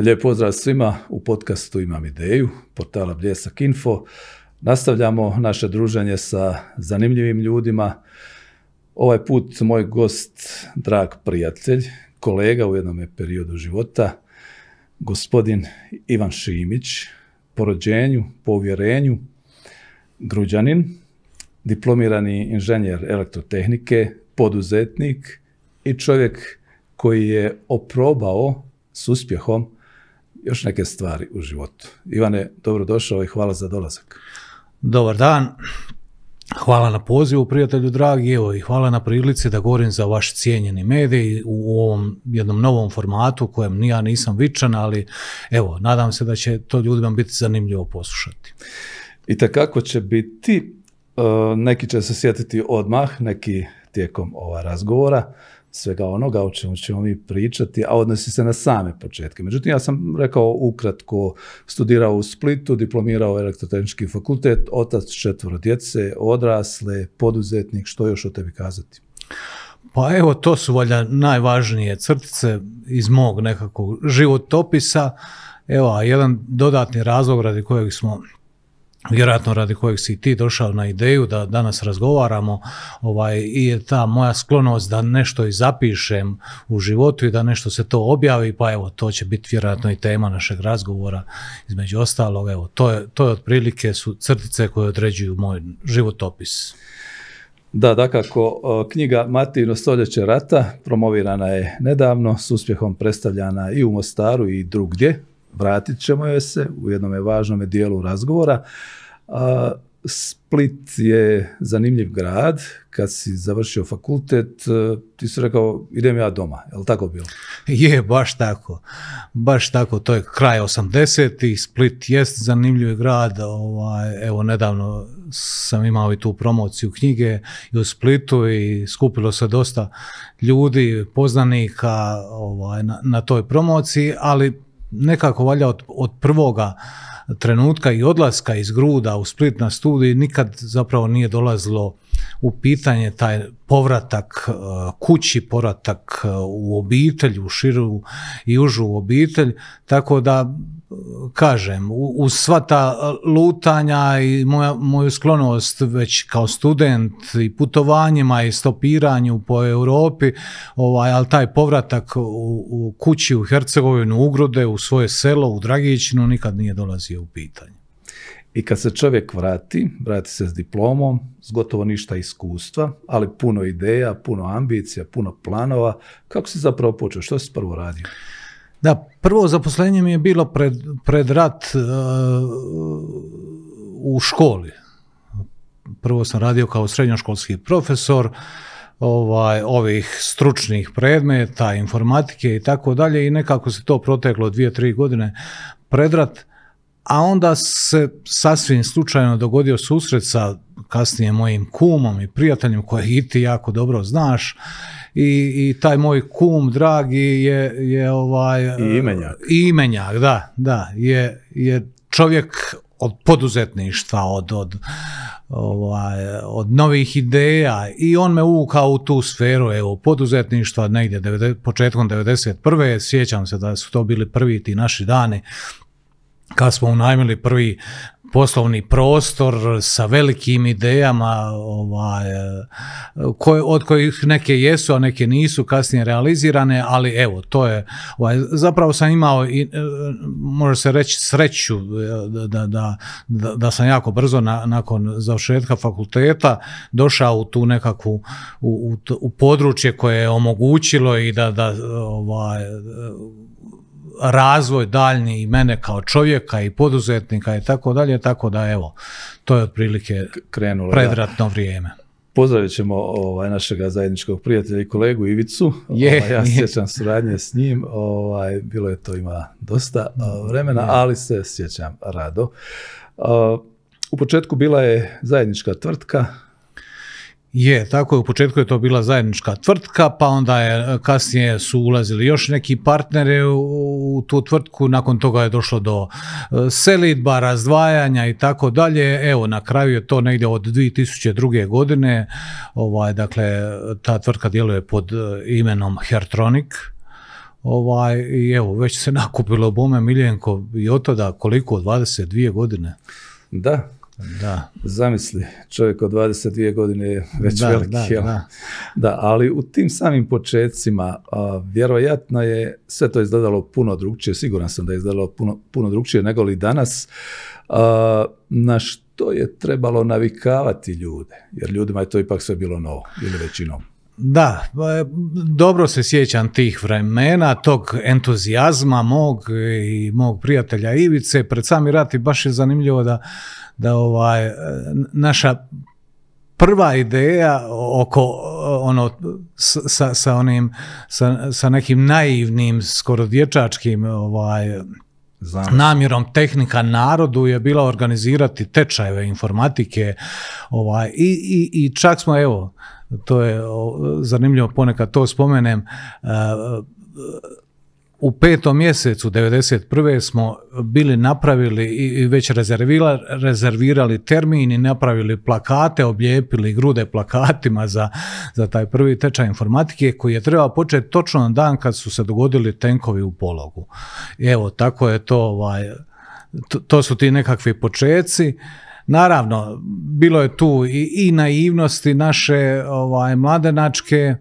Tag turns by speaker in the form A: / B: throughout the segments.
A: Lijep pozdrav svima u podcastu Imam ideju, portala Bljesak Info. Nastavljamo naše druženje sa zanimljivim ljudima. Ovaj put moj gost, drag prijatelj, kolega u jednom periodu života, gospodin Ivan Šimić, po rođenju, po uvjerenju, gruđanin, diplomirani inženjer elektrotehnike, poduzetnik i čovjek koji je oprobao s uspjehom još neke stvari u životu. Ivane, dobrodošao i hvala za dolazak. Dobar dan.
B: Hvala na pozivu, prijatelju dragi, evo i hvala na prilici da govorim za vaš cijenjeni medij u ovom jednom novom formatu kojem ni ja nisam vičan, ali evo, nadam se da će to ljudima biti zanimljivo poslušati.
A: I takako će biti, e, neki će se sjetiti odmah, neki tijekom ova razgovora, svega onoga o čemu ćemo mi pričati, a odnosi se na same početke. Međutim, ja sam rekao ukratko, studirao u Splitu, diplomirao elektrotehnički fakultet, otac četvoro djece, odrasle, poduzetnik, što još o tebi kazati?
B: Pa evo, to su valjda najvažnije crtice iz mog nekakvog životopisa. Evo, jedan dodatni razlog radi kojeg smo vjerojatno radi kojeg si ti došao na ideju da danas razgovaramo ovaj, i ta moja sklonost da nešto i zapišem u životu i da nešto se to objavi, pa evo to će biti vjerojatno i tema našeg razgovora između ostalog, evo to je, to je otprilike su crtice koje određuju moj
A: životopis. Da, dakako, knjiga Martino stoljeće rata promovirana je nedavno, s uspjehom predstavljana i u Mostaru i drugdje, vratit ćemo joj se u jednom važnom dijelu razgovora. Split je zanimljiv grad, kad si završio fakultet, e, ti si rekao idem ja doma, je li tako bilo?
B: Je, baš tako, baš tako, to je kraj 80 i Split jest zanimljiv grad, ovaj, evo nedavno sam imao i tu promociju knjige i u Splitu i skupilo se dosta ljudi, poznanika ovaj, na, na toj promociji, ali nekako valja od, od prvoga trenutka i odlaska iz Gruda u Split na studij nikad zapravo nije dolazilo u pitanje taj povratak e, kući, povratak e, u obitelj, u širu i užu obitelj, tako da kažem, uz sva ta lutanja i moju sklonost već kao student i putovanjima i stopiranju po Europi, ovaj, ali taj povratak u, kući u Hercegovinu, u Ugrude, u svoje selo, u Dragićinu, nikad nije dolazio
A: u pitanje. I kad se čovjek vrati, vrati se s diplomom, s gotovo ništa iskustva, ali puno ideja, puno ambicija, puno planova, kako si zapravo počeo, što si prvo radio? Da, prvo zaposlenje mi je bilo
B: pred, rat e, u školi. Prvo sam radio kao srednjoškolski profesor ovaj, ovih stručnih predmeta, informatike i tako dalje i nekako se to proteklo dvije, tri godine rat, a onda se sasvim slučajno dogodio susret sa kasnije mojim kumom i prijateljem koji i ti jako dobro znaš i, i taj moj kum dragi je, je ovaj... I e, imenjak. imenjak, da, da, je, je čovjek od poduzetništva, od, od, ovaj, od novih ideja i on me uvukao u tu sferu evo, poduzetništva negdje početkom 91. Sjećam se da su to bili prvi ti naši dani kad smo unajmili prvi poslovni prostor sa velikim idejama ovaj, koje, od kojih neke jesu, a neke nisu kasnije realizirane, ali evo, to je, ovaj, zapravo sam imao, i, e, može se reći, sreću e, da, da, da, da sam jako brzo nakon završetka fakulteta došao u tu nekakvu, u, u područje koje je omogućilo i da, da ovaj, razvoj daljni i mene kao čovjeka i poduzetnika i tako dalje, tako da evo, to je otprilike Krenulo,
A: predratno vrijeme. Pozdravit ćemo ovaj, našega zajedničkog prijatelja i kolegu Ivicu. Je, ovaj, ja sjećam suradnje s njim, ovaj, bilo je to ima dosta eh, vremena, ali se sjećam rado. Eh, u početku bila je zajednička tvrtka,
B: je, tako je. U početku je to bila zajednička tvrtka, pa onda je e, kasnije su ulazili još neki partnere u tu tvrtku, nakon toga je došlo do e, selitba, razdvajanja i tako dalje. Evo, na kraju je to negdje od 2002. godine, ovaj, dakle, ta tvrtka djeluje pod e, imenom Hertronic, ovaj, i evo, već se nakupilo bome Miljenko
A: i otoda koliko, 22 godine? Da, da. Zamisli, čovjek od 22 godine je već da, veliki. Da, Da. da, ali u tim samim početcima vjerojatno je sve to izgledalo puno drugčije, siguran sam da je izgledalo puno, puno drugčije nego li danas, na što je trebalo navikavati ljude, jer ljudima je to ipak sve bilo novo ili većinom.
B: Da, pa, dobro se sjećam tih vremena, tog entuzijazma mog i mog prijatelja Ivice. Pred sami rat baš je zanimljivo da, da ovaj, naša prva ideja oko ono sa, sa onim sa, sa nekim naivnim skoro dječačkim ovaj namjerom tehnika narodu je bila organizirati tečajeve informatike ovaj i, i, i čak smo evo to je zanimljivo ponekad to spomenem, e, u petom mjesecu 1991. smo bili napravili i već rezervirali termin i napravili plakate, oblijepili grude plakatima za, taj prvi tečaj informatike koji je trebao početi točno na dan kad su se dogodili tenkovi u pologu. Evo, tako je to, ovaj, to, to su ti nekakvi počeci. Naravno, bilo je tu i, naivnosti naše ovaj, mladenačke,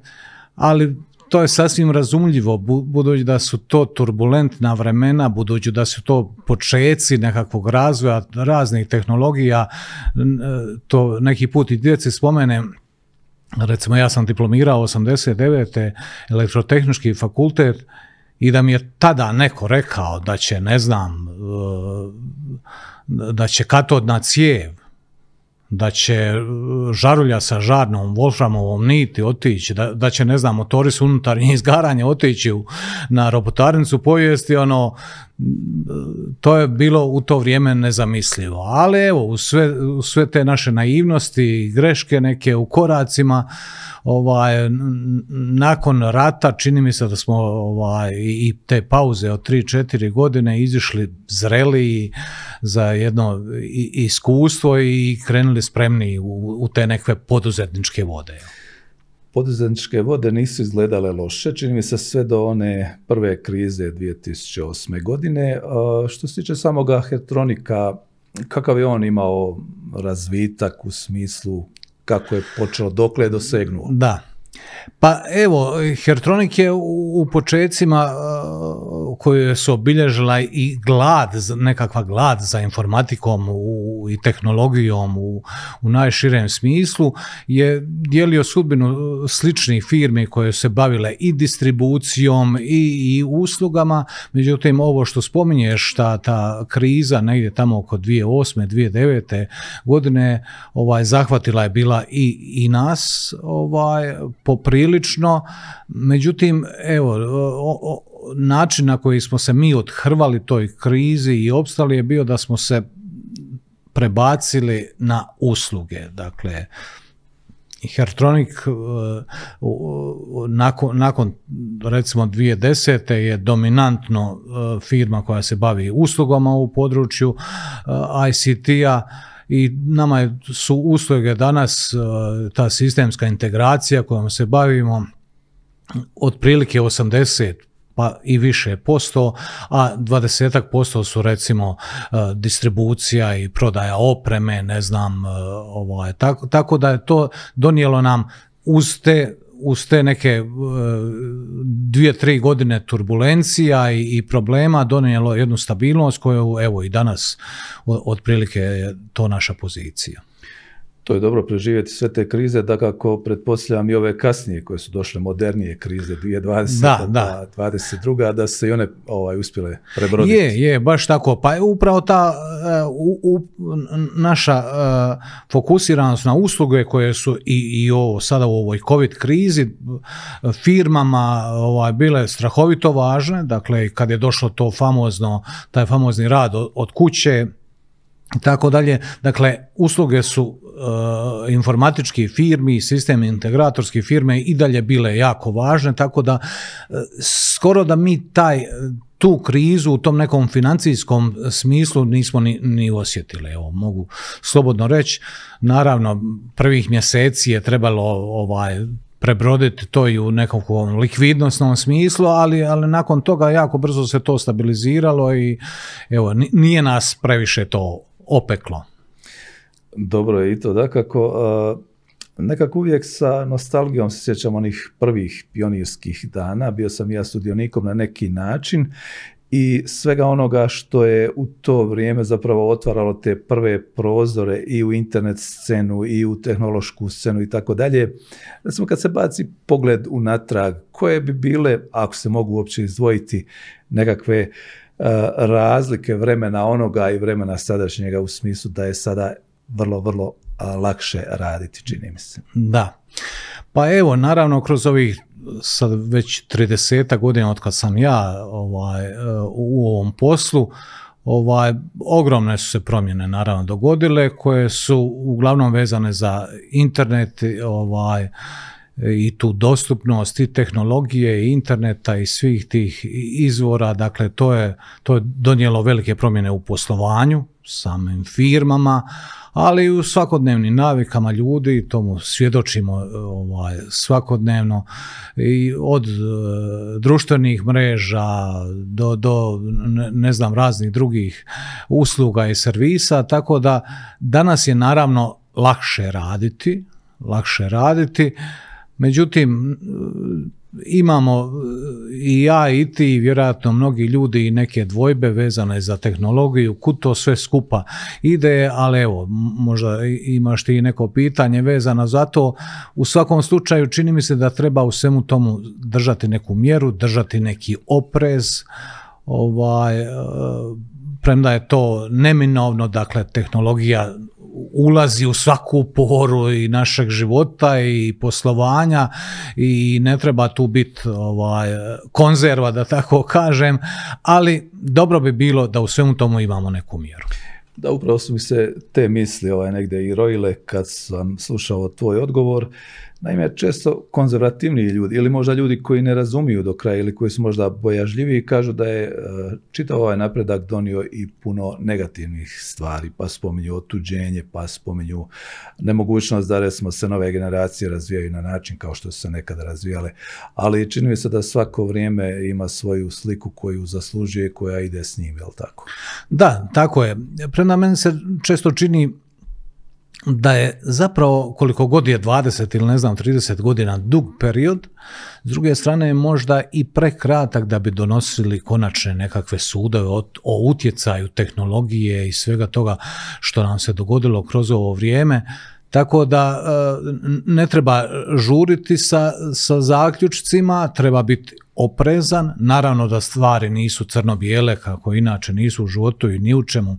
B: ali to je sasvim razumljivo, budući da su to turbulentna vremena, budući da su to počeci nekakvog razvoja raznih tehnologija, to neki put i djeci spomene recimo ja sam diplomirao 89. elektrotehnički fakultet i da mi je tada neko rekao da će, ne znam, da će katodna cijev, da će e, žarulja sa žarnom Wolframovom niti otići, da, da će, ne znam, motori unutarnje izgaranje otići na robotarnicu povijesti, ono, to je bilo u to vrijeme nezamislivo. Ali evo, u sve, sve te naše naivnosti, i greške neke u koracima, ovaj, nakon rata čini mi se da smo ovaj, i te pauze od 3-4 godine izišli zreli za jedno iskustvo i krenuli spremni
A: u, u te nekve poduzetničke vode poduzetničke vode nisu izgledale loše, čini mi se sve do one prve krize 2008. godine. Što se tiče samoga Hertronika, kakav je on imao razvitak u smislu kako je počeo, dokle je dosegnuo? Da, pa evo,
B: Hertronik je u počecima e, koje su obilježila i glad, nekakva glad za informatikom i tehnologijom u, najširem smislu, je dijelio sudbinu sličnih firmi koje se bavile i distribucijom i, uslugama, međutim ovo što spominješ, ta, ta kriza negdje tamo oko 2008. 2009. godine ovaj, zahvatila je bila i, nas, ovaj, poprilično, međutim, evo, način na koji smo se mi odhrvali toj krizi i opstali je bio da smo se prebacili na usluge, dakle, Hertronik e, nakon, nakon recimo 2010. je dominantno e, firma koja se bavi uslugama u području e, ICT-a i nama su usluge danas e, ta sistemska integracija kojom se bavimo otprilike 80 pa i više posto, a 20 posto su recimo e, distribucija i prodaja opreme, ne znam, e, ovaj, tako, tako da je to donijelo nam uz te uz te neke e, dvije, tri godine turbulencija i problema donijelo jednu stabilnost koju evo i danas otprilike je to naša pozicija
A: to je dobro preživjeti sve te krize, da kako pretpostavljam i ove kasnije koje su došle, modernije krize, 2020, da, da. 22, da se i one ovaj, uspjele prebroditi.
B: Je, je, baš tako. Pa je upravo ta eh, naša eh, fokusiranost na usluge koje su i, i ovo, sada u ovoj COVID krizi firmama ovaj, bile strahovito važne, dakle kad je došlo to famozno, taj famozni rad od kuće, tako dalje. Dakle, usluge su e, informatički firmi, sistem integratorski firme i dalje bile jako važne, tako da e, skoro da mi taj e, tu krizu u tom nekom financijskom smislu nismo ni, ni osjetili. Evo, mogu slobodno reći, naravno prvih mjeseci je trebalo ovaj prebroditi to i u nekakvom likvidnostnom smislu, ali, ali nakon toga jako brzo se to stabiliziralo i evo, nije nas previše to opeklo?
A: Dobro je i to, dakako. Nekako uvijek sa nostalgijom se sjećam onih prvih pionirskih dana. Bio sam ja studionikom na neki način i svega onoga što je u to vrijeme zapravo otvaralo te prve prozore i u internet scenu i u tehnološku scenu i tako dalje. Recimo kad se baci pogled unatrag, koje bi bile, ako se mogu uopće izdvojiti, nekakve razlike vremena onoga i vremena sadašnjega u smislu da je sada vrlo, vrlo lakše raditi, čini mi se.
B: Da. Pa evo, naravno, kroz ovih sad već 30 godina od kad sam ja ovaj, e, u ovom poslu, ovaj, ogromne su se promjene naravno dogodile koje su uglavnom vezane za internet ovaj, i tu dostupnost i tehnologije i interneta i svih tih izvora, dakle to je, to donijelo velike promjene u poslovanju, samim firmama, ali i u svakodnevnim navikama ljudi, tomu svjedočimo ovaj, svakodnevno, i od e, društvenih mreža do, do ne znam raznih drugih usluga i servisa, tako da danas je naravno lakše raditi, lakše raditi, Međutim, imamo e, i ja i ti i vjerojatno mnogi ljudi i neke dvojbe vezane za tehnologiju, kud to sve skupa ide, ali evo, možda imaš ti neko pitanje vezano za to. U svakom slučaju čini mi se da treba u svemu tomu držati neku mjeru, držati neki oprez, ovaj, e, premda je to neminovno, dakle, tehnologija ulazi u svaku poru i našeg života i poslovanja i ne treba tu biti ovaj, konzerva da tako kažem, ali dobro bi bilo da u svemu tomu imamo neku mjeru.
A: Da, upravo su mi se te misli ovaj, negdje i rojile kad sam slušao tvoj odgovor. Naime, često konzervativni ljudi ili možda ljudi koji ne razumiju do kraja ili koji su možda bojažljivi kažu da je e, čitav ovaj napredak donio i puno negativnih stvari, pa spominju otuđenje, pa spominju nemogućnost da recimo se nove generacije razvijaju na način kao što su se nekada razvijale, ali čini mi se da svako vrijeme ima svoju sliku koju zaslužuje koja ide s njim, jel tako?
B: Da, tako je. Prema meni se često čini da je zapravo koliko god je 20 ili ne znam 30 godina dug period, s druge strane je možda i prekratak da bi donosili konačne nekakve sudove o, utjecaju tehnologije i svega toga što nam se dogodilo kroz ovo vrijeme. Tako da e, ne treba žuriti sa, sa zaključcima, treba biti oprezan. Naravno da stvari nisu crno-bijele kako inače nisu u životu i ni u čemu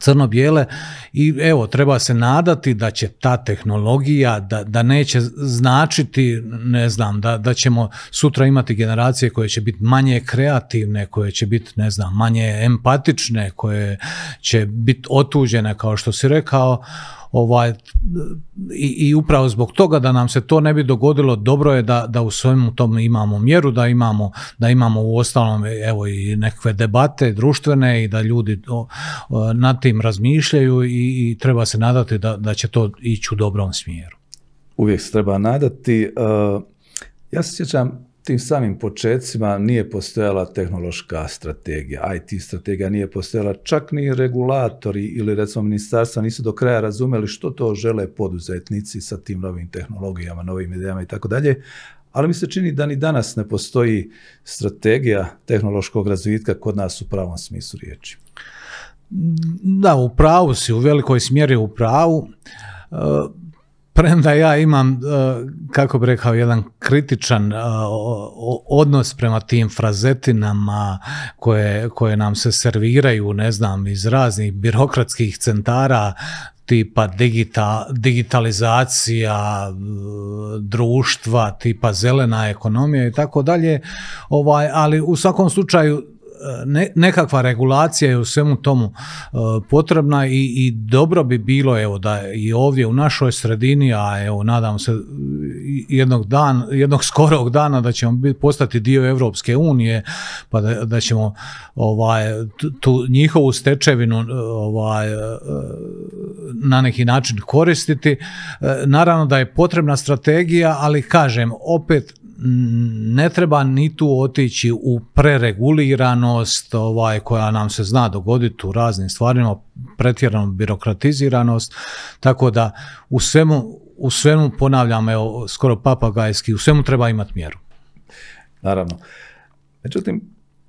B: crno-bijele i evo treba se nadati da će ta tehnologija da, da neće značiti ne znam da, da ćemo sutra imati generacije koje će biti manje kreativne koje će biti ne znam manje empatične koje će biti otuđene kao što si rekao ovaj, i, i, upravo zbog toga da nam se to ne bi dogodilo, dobro je da, da u svemu tom imamo mjeru, da imamo, da imamo u ostalom evo, i nekakve debate društvene i da ljudi nad tim razmišljaju i, i, treba se nadati da, da će to ići u dobrom smjeru.
A: Uvijek se treba nadati. E, ja se sjećam, tim samim počecima nije postojala tehnološka strategija, IT strategija nije postojala, čak ni regulatori ili recimo ministarstva nisu do kraja razumjeli što to žele poduzetnici sa tim novim tehnologijama, novim idejama i tako dalje, ali mi se čini da ni danas ne postoji strategija tehnološkog razvitka kod nas u pravom smislu riječi.
B: Da, u pravu si, u velikoj smjeri u pravu. E, Premda ja imam, e, kako bi rekao, jedan kritičan e, odnos prema tim frazetinama koje, koje nam se serviraju, ne znam, iz raznih birokratskih centara, tipa digitalizacija e, društva, tipa zelena ekonomija i tako dalje, ovaj, ali u svakom slučaju nekakva regulacija je u svemu tomu e, potrebna i, i dobro bi bilo evo da i ovdje u našoj sredini, a evo nadam se jednog dan, jednog skorog dana da ćemo biti, postati dio Europske unije, pa da, da ćemo ovaj, tu njihovu stečevinu e, ovaj, e, na neki način koristiti. Naravno da je potrebna strategija, ali kažem, opet ne treba ni tu otići u prereguliranost ovaj, koja nam se zna dogoditi u raznim stvarima, pretjeranu birokratiziranost, tako da u svemu, u svemu ponavljam, evo, skoro papagajski, u svemu treba imati mjeru.
A: Naravno. Međutim,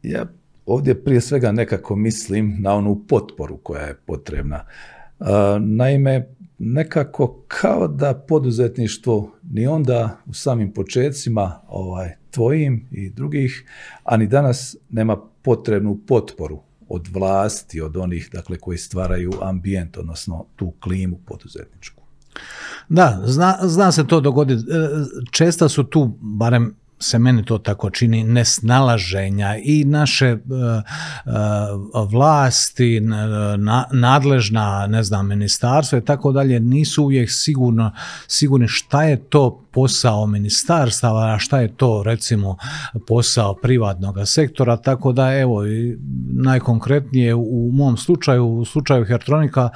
A: ja ovdje prije svega nekako mislim na onu potporu koja je potrebna. Naime, nekako kao da poduzetništvo ni onda u samim počecima ovaj, tvojim i drugih, a ni danas nema potrebnu potporu od vlasti, od onih dakle, koji stvaraju ambijent, odnosno tu klimu poduzetničku.
B: Da, zna, zna se to dogoditi. E, česta su tu, barem se meni to tako čini, nesnalaženja i naše e, e, vlasti, nadležna, ne znam, ministarstva i tako dalje, nisu uvijek sigurni šta je to posao ministarstava, a šta je to recimo posao privatnog sektora, tako da evo najkonkretnije u mom slučaju, u slučaju Hertronika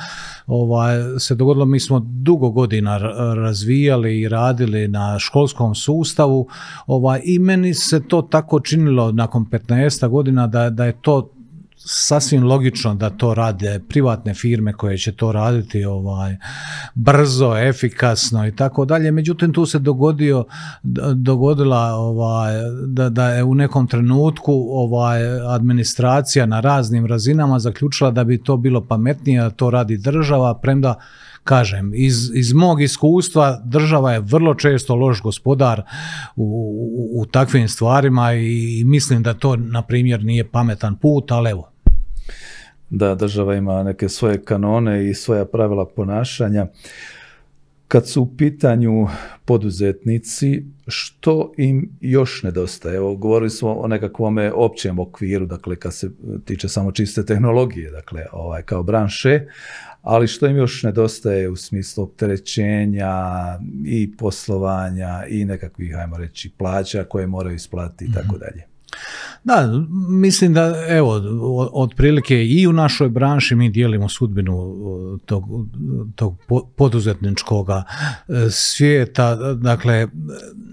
B: ovaj, se dogodilo, mi smo dugo godina razvijali i radili na školskom sustavu, ovaj, Ovaj, I meni se to tako činilo nakon 15 godina da, da je to sasvim logično da to rade privatne firme koje će to raditi ovaj brzo, efikasno i tako dalje. Međutim tu se dogodio dogodila ovaj da, da je u nekom trenutku ovaj administracija na raznim razinama zaključila da bi to bilo pametnije da to radi država premda kažem, iz, iz mog iskustva država je vrlo često loš gospodar u, u, takvim stvarima i, mislim da to, na primjer, nije pametan put, ali evo,
A: da država ima neke svoje kanone i svoja pravila ponašanja. Kad su u pitanju poduzetnici, što im još nedostaje? Evo, govorili smo o nekakvome općem okviru, dakle, kad se tiče samo čiste tehnologije, dakle, ovaj, kao branše, ali što im još nedostaje u smislu opterećenja i poslovanja i nekakvih, ajmo reći, plaća koje moraju isplatiti i tako mhm. dalje.
B: Da, mislim da evo, otprilike i u našoj branši mi dijelimo sudbinu e, tog, tog poduzetničkoga e, svijeta. Dakle,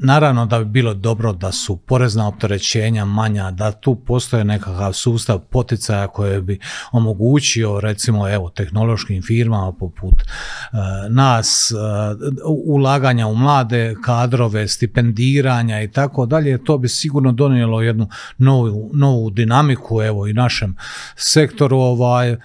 B: naravno da bi bilo dobro da su porezna opterećenja manja, da tu postoje nekakav sustav poticaja koje bi omogućio recimo evo tehnološkim firmama poput e, nas, ulaganja u mlade kadrove, stipendiranja i tako dalje, to bi sigurno donijelo jednu novu, novu dinamiku evo i našem sektoru ovaj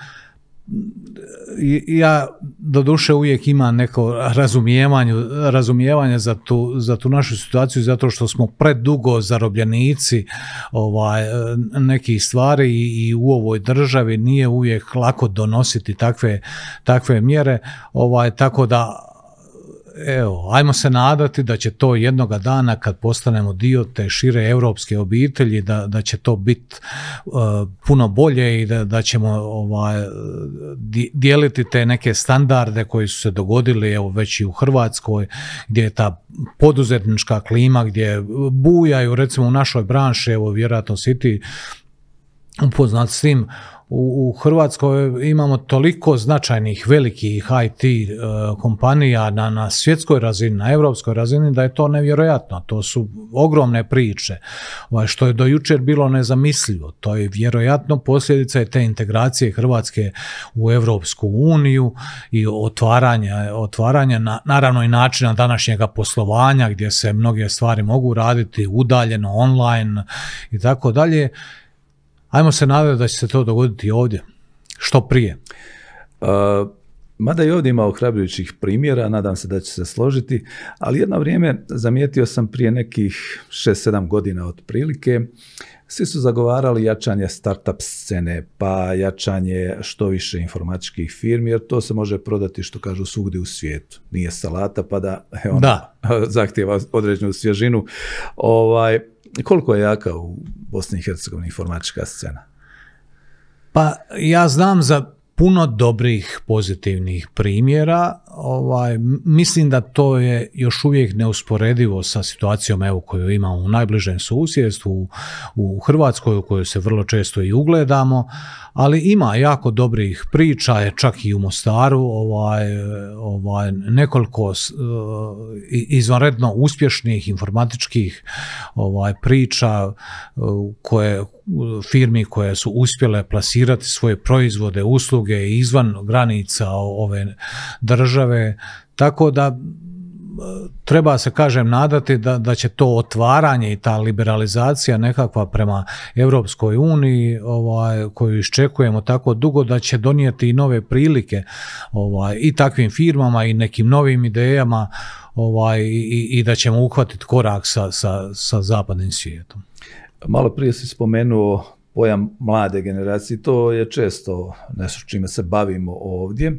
B: ja doduše uvijek ima neko razumijevanje, razumijevanje za tu, za tu našu situaciju zato što smo predugo zarobljenici ovaj, nekih stvari i, i, u ovoj državi nije uvijek lako donositi takve, takve mjere, ovaj, tako da evo, ajmo se nadati da će to jednoga dana kad postanemo dio te šire europske obitelji, da, da će to biti e, puno bolje i da, da ćemo ovaj, dijeliti te neke standarde koji su se dogodili evo, već i u Hrvatskoj, gdje je ta poduzetnička klima, gdje bujaju recimo u našoj branši, evo vjerojatno si ti upoznat s tim, u Hrvatskoj imamo toliko značajnih velikih IT e, kompanija na, na svjetskoj razini, na europskoj razini, da je to nevjerojatno. To su ogromne priče, ovaj, što je do jučer bilo nezamislivo. To je vjerojatno posljedica te integracije Hrvatske u Europsku uniju i otvaranja, otvaranja na, naravno i načina današnjega poslovanja gdje se mnoge stvari mogu raditi udaljeno, online i tako dalje Ajmo se nadati da će se to dogoditi ovdje,
A: što prije. E, mada i ovdje ima ohrabrujućih primjera, nadam se da će se složiti, ali jedno vrijeme zamijetio sam prije nekih 6-7 godina otprilike, svi su zagovarali jačanje startup scene, pa jačanje što više informatičkih firmi, jer to se može prodati što kažu svugdje u svijetu. Nije salata, pa da, e, da. zahtjeva određenu svježinu. Ovaj, koliko je jaka u Bosni i Hercegovini informatička scena?
B: Pa ja znam za puno dobrih pozitivnih primjera ovaj, mislim da to je još uvijek neusporedivo sa situacijom evo koju imamo u najbližem susjedstvu u Hrvatskoj u kojoj se vrlo često i ugledamo, ali ima jako dobrih priča, čak i u Mostaru, ovaj, ovaj, nekoliko e, izvanredno uspješnih informatičkih ovaj, priča e, koje firmi koje su uspjele plasirati svoje proizvode, usluge izvan granica ove države države, tako da treba se kažem nadati da, da će to otvaranje i ta liberalizacija nekakva prema Europskoj uniji ovaj, koju iščekujemo tako dugo da će donijeti i nove prilike ovaj, i takvim firmama i nekim novim idejama ovaj, i, i da ćemo uhvatiti korak sa, sa, sa zapadnim svijetom.
A: Malo prije si spomenuo pojam mlade generacije, to je često nešto čime se bavimo ovdje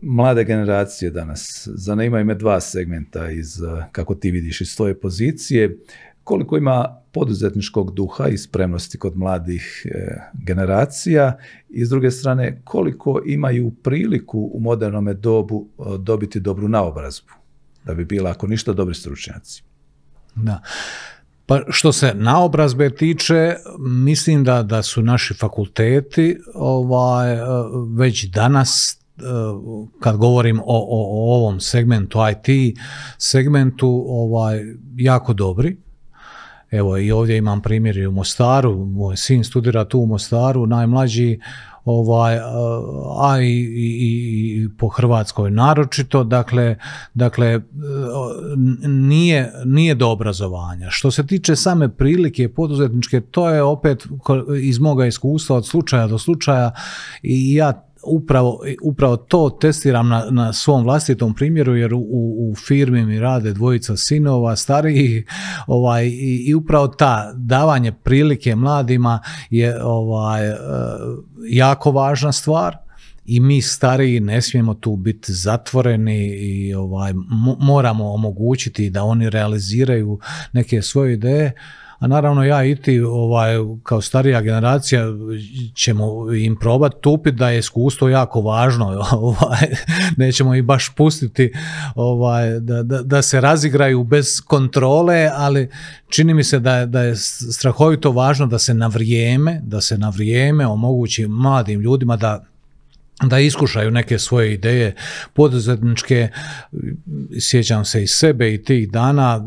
A: mlade generacije danas. Zanimaju me dva segmenta iz, e, kako ti vidiš iz svoje pozicije. Koliko ima poduzetničkog duha i spremnosti kod mladih e, generacija i s druge strane koliko imaju priliku u modernome dobu e, dobiti dobru naobrazbu da bi bila ako ništa dobri stručnjaci.
B: Da. Pa što se naobrazbe tiče, mislim da, da su naši fakulteti ovaj, već danas Eh, kad govorim o, ovom segmentu IT segmentu ovaj jako dobri. Evo i ovdje imam primjer i u Mostaru, moj sin studira tu u Mostaru, najmlađi ovaj, eh, a i, po Hrvatskoj naročito, dakle, dakle eh, nije, nije do obrazovanja. Što se tiče same prilike poduzetničke, to je opet iz moga iskustva od slučaja do slučaja i ja upravo, upravo to testiram na, na svom vlastitom primjeru jer u, u firmi mi rade dvojica sinova stariji ovaj, i, i upravo ta davanje prilike mladima je ovaj, e, jako važna stvar i mi stariji ne smijemo tu biti zatvoreni i ovaj, moramo omogućiti da oni realiziraju neke svoje ideje a naravno ja i ti ovaj, kao starija generacija ćemo im probati tupiti da je iskustvo jako važno, ovaj, nećemo ih baš pustiti ovaj, da, da, da, se razigraju bez kontrole, ali čini mi se da, da je strahovito važno da se na vrijeme, da se na vrijeme omogući mladim ljudima da da iskušaju neke svoje ideje poduzetničke, sjećam se i sebe i tih dana,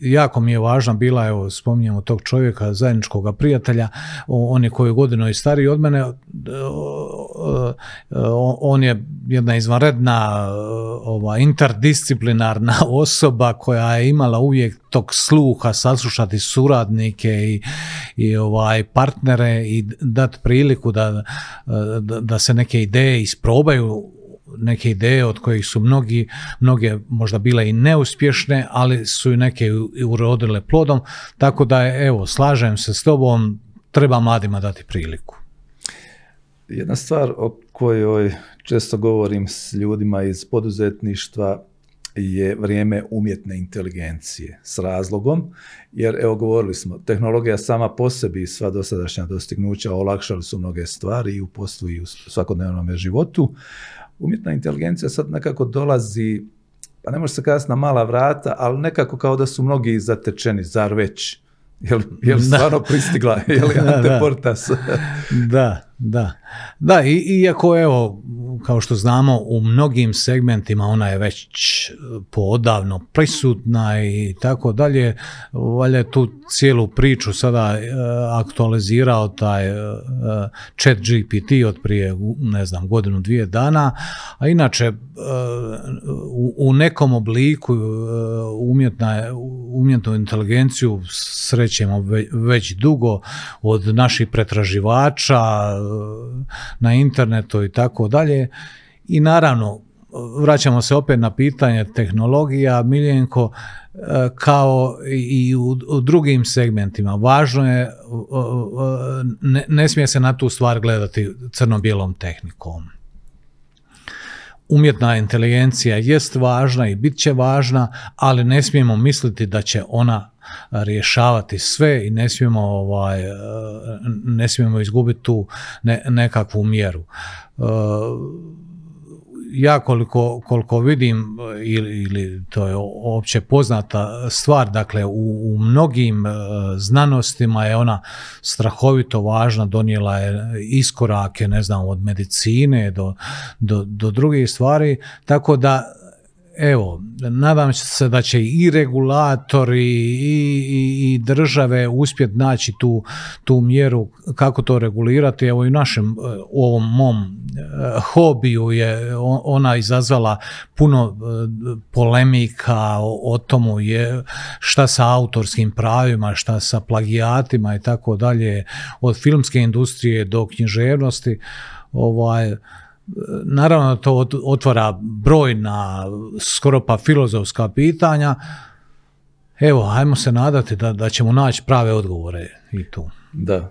B: jako mi je važna bila, evo spominjemo tog čovjeka, zajedničkog prijatelja, on je koju godinu i stariji od mene, on je jedna izvanredna ova, interdisciplinarna osoba koja je imala uvijek tog sluha saslušati suradnike i, ovaj partnere i dati priliku da, da se neke ideje ideje, isprobaju neke ideje od kojih su mnogi, mnoge možda bile i neuspješne, ali su i neke urodile plodom, tako da evo, slažem se s tobom, treba mladima dati priliku.
A: Jedna stvar o kojoj često govorim s ljudima iz poduzetništva je vrijeme umjetne inteligencije s razlogom, jer evo govorili smo, tehnologija sama po sebi i sva dosadašnja dostignuća olakšali su mnoge stvari i u poslu i u svakodnevnom životu. Umjetna inteligencija sad nekako dolazi, pa ne može se kazati na mala vrata, ali nekako kao da su mnogi zatečeni, zar već? Jel, stvarno pristigla? Je li
B: da da. Da, i, iako evo, kao što znamo, u mnogim segmentima ona je već eh, podavno prisutna i tako dalje, valjda je tu cijelu priču sada eh, aktualizirao taj e, chat GPT od prije, ne znam, godinu, dvije dana, a inače u, nekom obliku umjetna, umjetnu inteligenciju srećemo već dugo od naših pretraživača, na internetu i tako dalje. I naravno, vraćamo se opet na pitanje tehnologija, Miljenko, e, kao i u, drugim segmentima. Važno je, e, e, ne, ne smije se na tu stvar gledati crno-bijelom tehnikom. Umjetna inteligencija jest važna i bit će važna, ali ne smijemo misliti da će ona rješavati sve i ne smijemo, ovaj, e, ne smijemo izgubiti tu nekakvu mjeru. E, ja koliko, koliko vidim, e, ili, ili to je opće poznata stvar, dakle u, u mnogim znanostima je ona strahovito važna, donijela je iskorake, ne znam, od medicine do, do, do drugih stvari, tako da evo, nadam se da će i regulatori i, i, i države uspjeti naći tu, tu mjeru kako to regulirati. Evo i našem, e, u ovom mom e, hobiju je ona izazvala puno e, polemika o, o tomu je šta sa autorskim pravima, šta sa plagijatima i tako dalje, od filmske industrije do književnosti. Ovaj, Naravno, to otvara brojna, skoro pa filozofska pitanja. Evo, ajmo se nadati da, da ćemo naći prave odgovore i tu.
A: Da, e,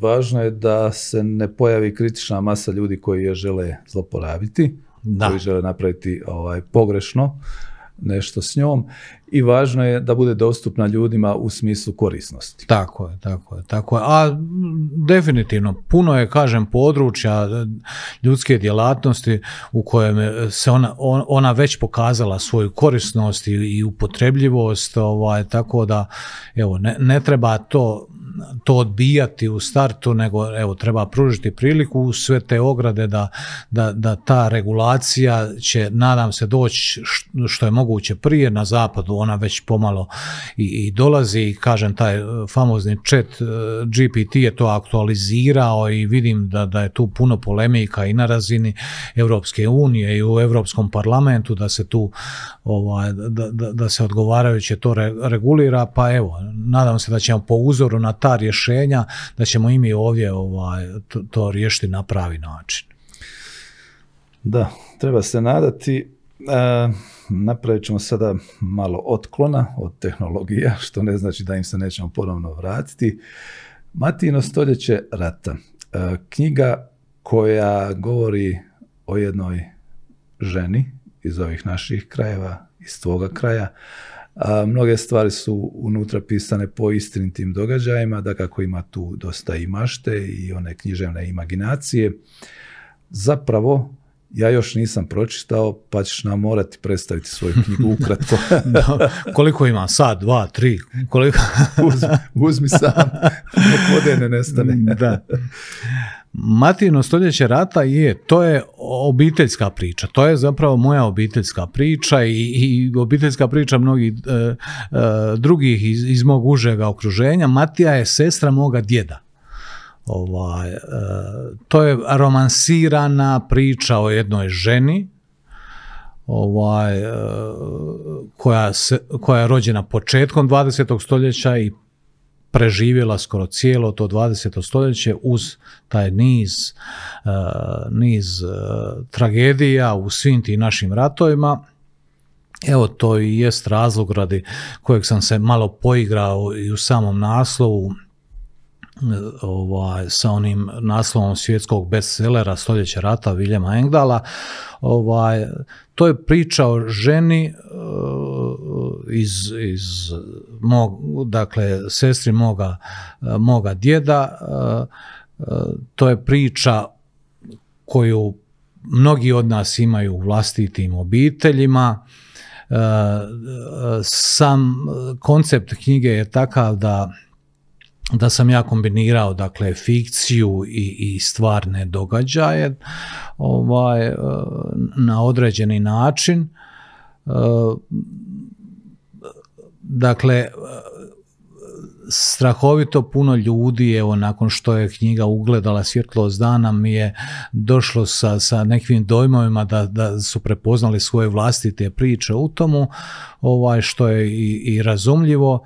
A: važno je da se ne pojavi kritična masa ljudi koji je žele zloporaviti, da. koji žele napraviti ovaj, pogrešno nešto s njom i važno je da bude dostupna ljudima u smislu korisnosti. Tako je, tako
B: je, tako je. A definitivno, puno je, kažem, područja e, ljudske djelatnosti u kojem e, se ona, ona već pokazala svoju korisnost i, upotrebljivost, ovaj, tako da, evo, ne, ne treba to to odbijati u startu, nego evo treba pružiti priliku u sve te ograde da, da, da ta regulacija će, nadam se, doći što je moguće prije na zapadu, ona već pomalo i, i dolazi i kažem taj famozni chat e, GPT je to aktualizirao i vidim da, da je tu puno polemika i na razini Europske unije i u Europskom parlamentu da se tu ovaj, da, da, da se odgovarajuće to regulira, pa evo, nadam se da ćemo po uzoru na rješenja, da ćemo i mi ovdje ovaj, to, to
A: riješiti na pravi način. Da, treba se nadati. E, napravit ćemo sada malo otklona od tehnologija, što ne znači da im se nećemo ponovno vratiti. Matino stoljeće rata. E, knjiga koja govori o jednoj ženi iz ovih naših krajeva, iz tvoga kraja, a, mnoge stvari su unutra pisane po tim događajima, da kako ima tu dosta i mašte i one književne imaginacije. Zapravo, ja još nisam pročitao, pa ćeš nam morati predstaviti svoju knjigu ukratko. koliko ima? Sad, dva, tri? Koliko?
B: uzmi, uzmi sam,
A: vode nestane.
B: Matino stoljeće rata je, to je obiteljska priča, to je zapravo moja obiteljska priča i, obiteljska priča mnogih e, e, drugih iz mog užega okruženja. Matija je sestra moga djeda. Ovaj, e, to je romansirana priča o jednoj ženi ovaj, e, koja, se, koja je rođena početkom 20. stoljeća i preživjela skoro cijelo to 20. stoljeće uz taj niz, e, niz tragedija u svim tim našim ratovima. Evo, to i jest razlog radi kojeg sam se malo poigrao i u samom naslovu ovaj, sa onim naslovom svjetskog bestsellera Stoljeće rata Viljema Engdala. Ovaj, to je priča o ženi e, iz, iz dakle, sestri moga, e, moga djeda. E, to je priča koju mnogi od nas imaju u vlastitim obiteljima. Sam koncept knjige je takav da da sam ja kombinirao dakle fikciju i, i stvarne događaje ovaj, e, na određeni način. E, dakle, e, strahovito puno ljudi, evo nakon što je knjiga ugledala svjetlost dana, mi je došlo sa, sa nekim dojmovima da, da su prepoznali svoje vlastite priče u tomu, ovaj, što je i, i razumljivo.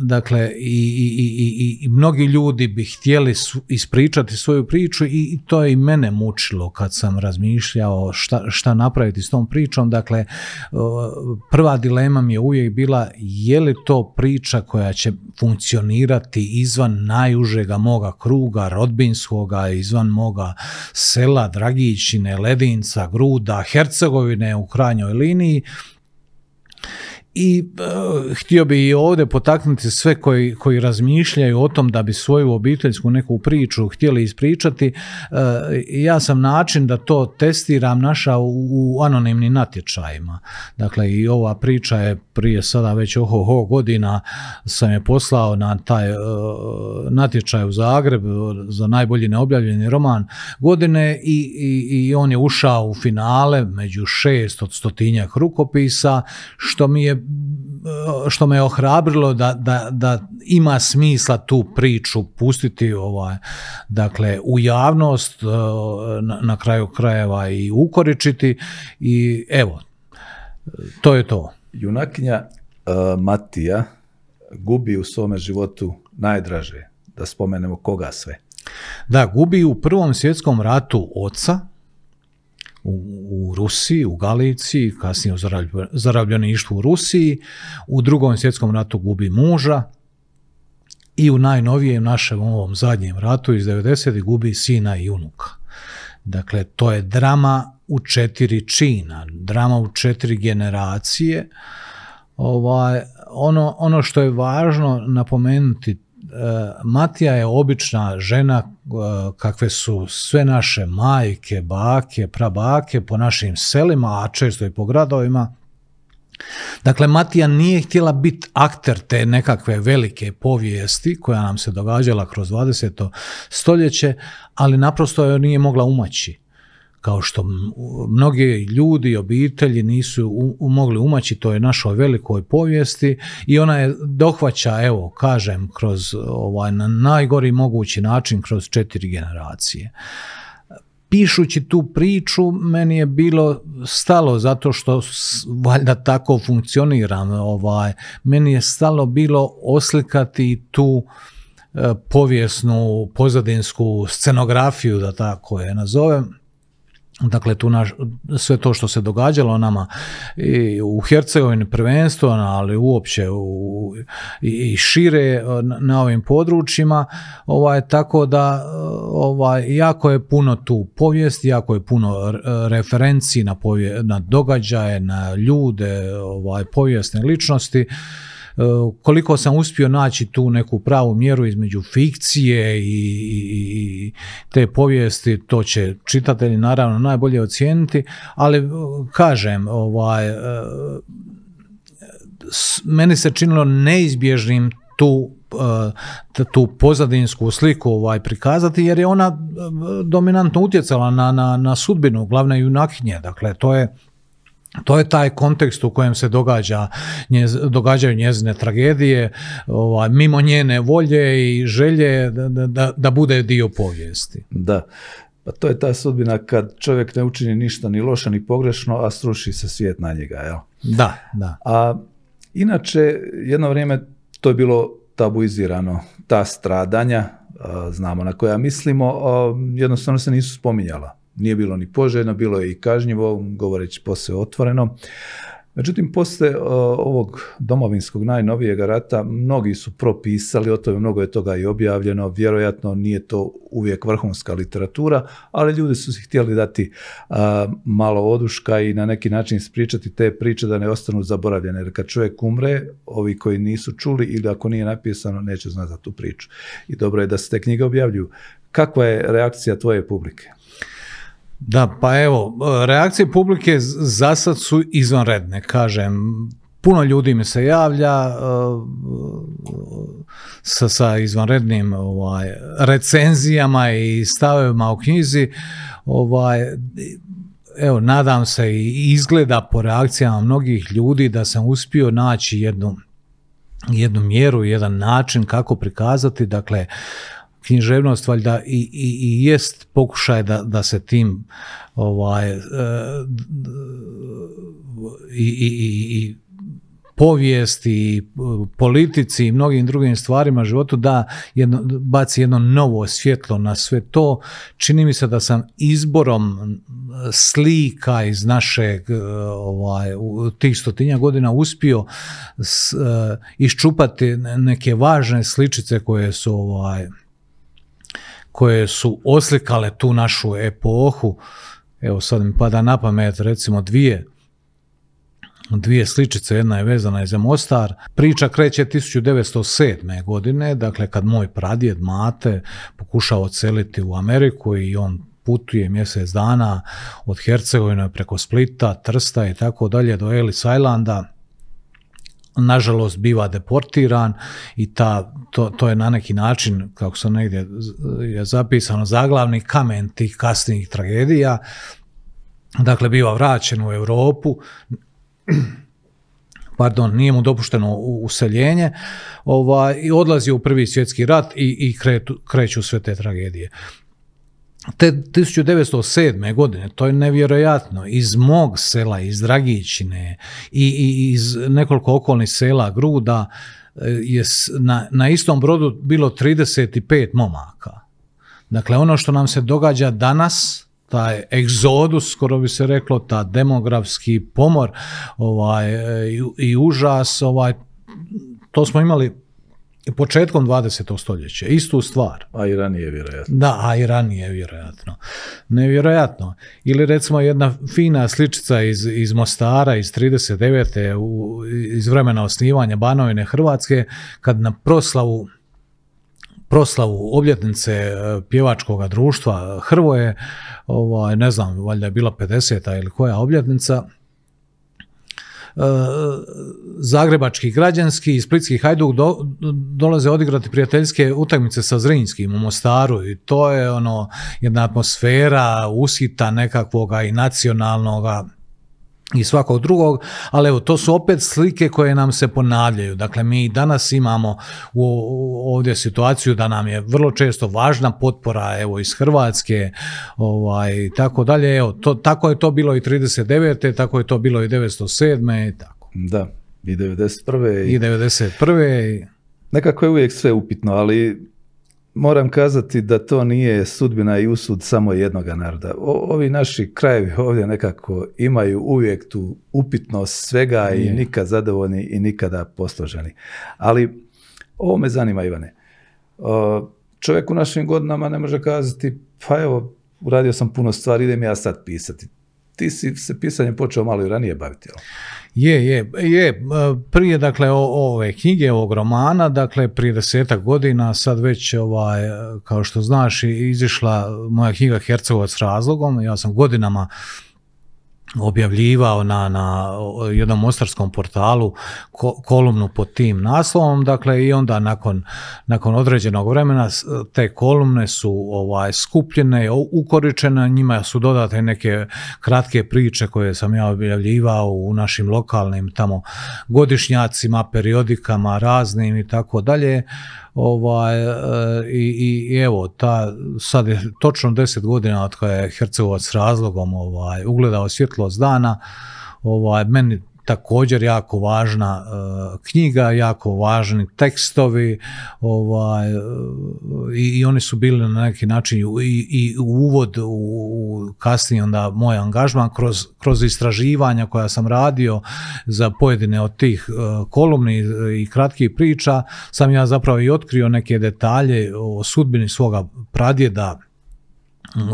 B: Dakle, i, i, i, mnogi ljudi bi htjeli ispričati svoju priču i, to je i mene mučilo kad sam razmišljao šta, šta napraviti s tom pričom. Dakle, prva dilema mi je uvijek bila je li to priča koja će funkcionirati izvan najužega moga kruga, rodbinskoga, izvan moga sela, Dragićine, Ledinca, Gruda, Hercegovine u krajnjoj liniji i e, htio bi i ovdje potaknuti sve koji, koji razmišljaju o tom da bi svoju obiteljsku neku priču htjeli ispričati. E, ja sam način da to testiram naša u, u anonimnim natječajima. Dakle, i ova priča je prije sada već oho godina sam je poslao na taj e, natječaj u Zagreb za najbolji neobjavljeni roman godine i, i, i on je ušao u finale među šest od stotinjak rukopisa, što mi je što me je ohrabrilo da, da, da ima smisla tu priču pustiti ovaj, dakle, u javnost, eh, na, kraju krajeva i ukoričiti i evo,
A: to je to. Junakinja eh, Matija gubi u svome životu najdraže, da spomenemo koga sve.
B: Da, gubi u Prvom svjetskom ratu oca, u, u Rusiji, u Galiciji, kasnije u zarabljeništvu u Rusiji, u drugom svjetskom ratu gubi muža i u najnovijem našem ovom zadnjem ratu iz 90. gubi sina i unuka. Dakle, to je drama u četiri čina, drama u četiri generacije. Ovaj, ono, ono što je važno napomenuti Eh, Matija je obična žena eh, kakve su sve naše majke, bake, prabake po našim selima, a često i po gradovima. Dakle, Matija nije htjela biti akter te nekakve velike povijesti koja nam se događala kroz 20. stoljeće, ali naprosto joj nije mogla umaći kao što mnogi ljudi, obitelji nisu mogli umaći toj našoj velikoj povijesti i ona je dohvaća, evo, kažem, kroz ovaj, na najgori mogući način kroz četiri generacije. Pišući tu priču, meni je bilo stalo, zato što valjda tako funkcioniram, ovaj, meni je stalo bilo oslikati tu e, povijesnu, pozadinsku scenografiju, da tako je nazovem, Dakle, tu naš, sve to što se događalo nama i u Hercegovini prvenstveno, ali uopće u, i šire e, na ovim područjima, ovaj, tako da e, ovaj, jako je puno tu povijesti, jako je puno e, referenci na, na događaje, na ljude, ovaj, povijesne ličnosti, E, koliko sam uspio naći tu neku pravu mjeru između fikcije i te povijesti, to će čitatelji naravno najbolje ocijeniti, ali e, kažem, ovaj, e, meni se činilo neizbježnim tu tu pozadinsku sliku ovaj prikazati jer je ona dominantno utjecala na, na, na sudbinu glavne junakinje. Dakle, to je to je taj kontekst u kojem se događa, događaju njezine tragedije, ovaj,
A: mimo njene volje i želje da, da, da bude dio povijesti. Da, pa to je ta sudbina kad čovjek ne učini ništa ni loše ni pogrešno, a sruši se svijet na njega, jel? Da, da. A inače, jedno vrijeme to je bilo tabuizirano, ta stradanja, znamo na koja mislimo, jednostavno se nisu spominjala nije bilo ni poželjno, bilo je i kažnjivo, govoreći posve otvoreno. Međutim, poslije e, ovog domovinskog najnovijega rata, mnogi su propisali, o tome mnogo je toga i objavljeno, vjerojatno nije to uvijek vrhunska literatura, ali ljudi su si htjeli dati e, malo oduška i na neki način ispričati te priče da ne ostanu zaboravljene, jer kad čovjek umre, ovi koji nisu čuli ili ako nije napisano, neće znati za tu priču. I dobro je da se te knjige objavljuju. Kakva je reakcija tvoje publike? Da, pa evo, reakcije publike za sad su
B: izvanredne, kažem. Puno ljudi mi se javlja e, sa, izvanrednim ovaj, recenzijama i stavovima u knjizi. Ovaj, evo, nadam se i izgleda po reakcijama mnogih ljudi da sam uspio naći jednu jednu mjeru, jedan način kako prikazati, dakle, književnost valjda i, i, i jest pokušaj da, da se tim ovaj, e, i, i povijesti i e, politici i mnogim drugim stvarima životu da jedno, baci jedno novo svjetlo na sve to. Čini mi se da sam izborom slika iz našeg e, ovaj, tih stotinja godina uspio s, iščupati neke važne sličice koje su ovaj, koje su oslikale tu našu epohu. Evo sad mi pada na pamet recimo dvije dvije sličice, jedna je vezana iz Mostar. Priča kreće 1907. godine, dakle kad moj pradjed Mate pokušao odseliti u Ameriku i on putuje mjesec dana od Hercegovine preko Splita, Trsta i tako dalje do Ellis Islanda nažalost biva deportiran i ta, to, to je na neki način, kako sam negdje je zapisano, zaglavni kamen tih kasnijih tragedija. Dakle, biva vraćen u Europu, pardon, nije mu dopušteno useljenje ovaj, i odlazi u prvi svjetski rat i, i kreću sve te tragedije te 1907. godine, to je nevjerojatno, iz mog sela, iz Dragićine i, iz nekoliko okolnih sela Gruda eh, je na, istom brodu bilo 35 momaka. Dakle, ono što nam se događa danas, taj egzodus, skoro bi se reklo, ta demografski pomor ovaj, eh, i, i užas, ovaj, to smo imali početkom 20. stoljeća, istu stvar.
A: A i ranije vjerojatno.
B: Da, a i ranije vjerojatno. Nevjerojatno. Ili recimo jedna fina sličica iz, Mostara iz 39. U, iz vremena osnivanja Banovine Hrvatske, kad na proslavu proslavu obljetnice e, pjevačkog društva Hrvoje, ovaj, ne znam, valjda je bila 50. ili koja obljetnica, zagrebački građanski i splitski Hajduk dolaze odigrati prijateljske utakmice sa Zrinjskim u Mostaru i to je ono jedna atmosfera usita nekakvoga i nacionalnoga i svakog drugog, ali evo, to su opet slike koje nam se ponavljaju. Dakle, mi danas imamo u, ovdje situaciju da nam je vrlo često važna potpora evo, iz Hrvatske, ovaj, tako dalje. Evo, to, tako je to bilo i 39. tako je to bilo i
A: 907. i tako. Da, i 91. I, I 91. Nekako je uvijek sve upitno, ali Moram kazati da to nije sudbina i usud samo jednoga naroda. ovi naši krajevi ovdje nekako imaju uvijek tu upitnost svega i nikad zadovoljni i nikada posloženi. Ali ovo me zanima, Ivane. O, čovjek u našim godinama ne može kazati, pa evo, uradio sam puno stvari, idem ja sad pisati ti si se pisanjem počeo malo i ranije baviti. Je, je, je. E, prije, dakle, o, ove knjige, ovog romana, dakle, prije
B: desetak godina, sad već, ovaj, kao što znaš, izišla moja knjiga Hercegovac s razlogom. Ja sam godinama objavljivao na, na jednom ostarskom portalu kolumnu pod tim naslovom, dakle i onda nakon, nakon određenog vremena te kolumne su ovaj skupljene, ukoričene, njima su dodate neke kratke priče koje sam ja objavljivao u našim lokalnim tamo godišnjacima, periodikama raznim i tako dalje. Ovaj, e, i, i, evo, ta, sad je točno deset godina od kada je Hercegovac s razlogom ovaj, ugledao svjetlost dana. Ovaj, meni također jako važna e, knjiga, jako važni tekstovi ovaj, e, i, oni su bili na neki način i, uvod u, kasnije onda moj angažman kroz, kroz istraživanja koja sam radio za pojedine od tih e, kolumni i kratkih priča sam ja zapravo i otkrio neke detalje o sudbini svoga pradjeda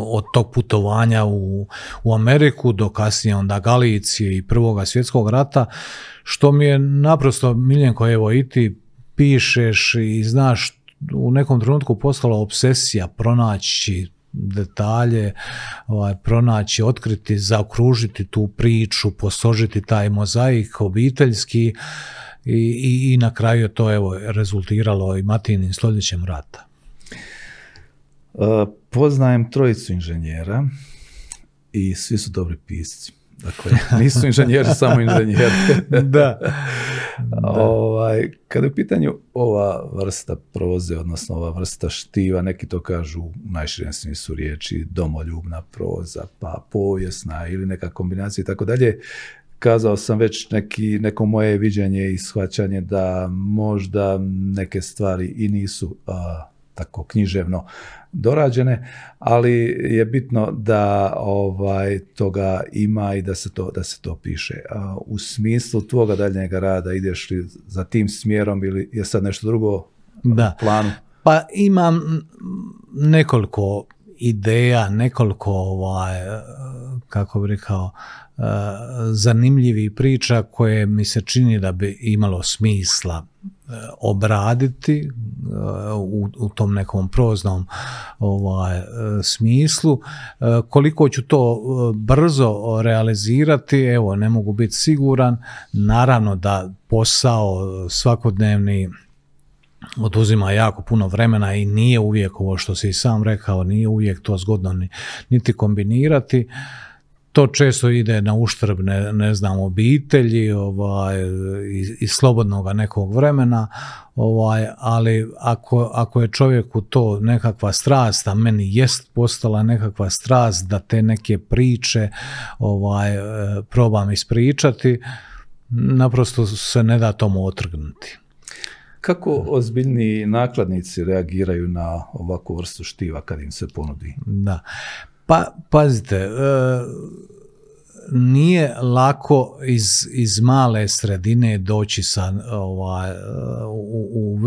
B: od tog putovanja u, u Ameriku do kasnije onda Galicije i Prvoga svjetskog rata, što mi je naprosto, Miljenko, evo i ti pišeš i znaš u nekom trenutku postala obsesija pronaći detalje, ovaj, pronaći, otkriti, zaokružiti tu priču, posložiti taj mozaik obiteljski i, i, i na kraju to evo rezultiralo
A: i Matinim stoljećem rata. E, Poznajem trojicu inženjera i svi su dobri pisci. Dakle, nisu inženjeri, samo inženjeri. da. Ovaj, kada je u pitanju ova vrsta proze, odnosno ova vrsta štiva, neki to kažu u su riječi domoljubna proza, pa povijesna ili neka kombinacija i tako dalje, kazao sam već neki, neko moje viđenje i shvaćanje da možda neke stvari i nisu tako književno dorađene, ali je bitno da ovaj toga ima i da se to, da se to piše. u smislu tvoga daljnjega rada ideš li za tim smjerom ili je sad nešto drugo da. planu? Pa imam nekoliko ideja,
B: nekoliko ovaj, kako bi rekao, zanimljivih priča koje mi se čini da bi imalo smisla e, obraditi e, u, tom nekom proznom ovaj, smislu. E, koliko ću to brzo realizirati, evo, ne mogu biti siguran. Naravno da posao svakodnevni oduzima jako puno vremena i nije uvijek ovo što si i sam rekao, nije uvijek to zgodno niti kombinirati to često ide na uštrb, ne, znam, obitelji ovaj, i, slobodnog nekog vremena, ovaj, ali ako, ako je čovjeku to nekakva strast, a meni jest postala nekakva strast da te neke priče ovaj, e, probam ispričati, naprosto se ne da tomu otrgnuti.
A: Kako ozbiljni nakladnici reagiraju na ovakvu vrstu štiva kad im se ponudi? Da.
B: Pa, pazite,
A: e, nije lako iz,
B: iz male sredine doći sa e, u,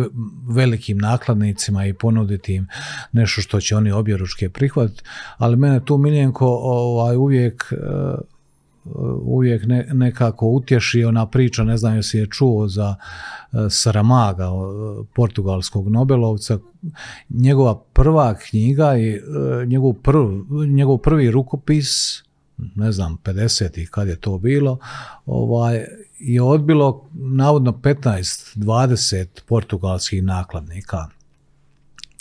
B: velikim nakladnicima i ponuditi im nešto što će oni objeručke prihvatiti, ali mene tu Miljenko ovaj, uvijek e, E, uvijek nekako utješi ona priča, ne znam jesi je čuo za e, Saramaga, portugalskog Nobelovca. Njegova prva knjiga i e, njegov, njegov prvi rukopis, ne znam, 50. kad je to bilo, ovaj, je odbilo navodno 15-20 portugalskih nakladnika.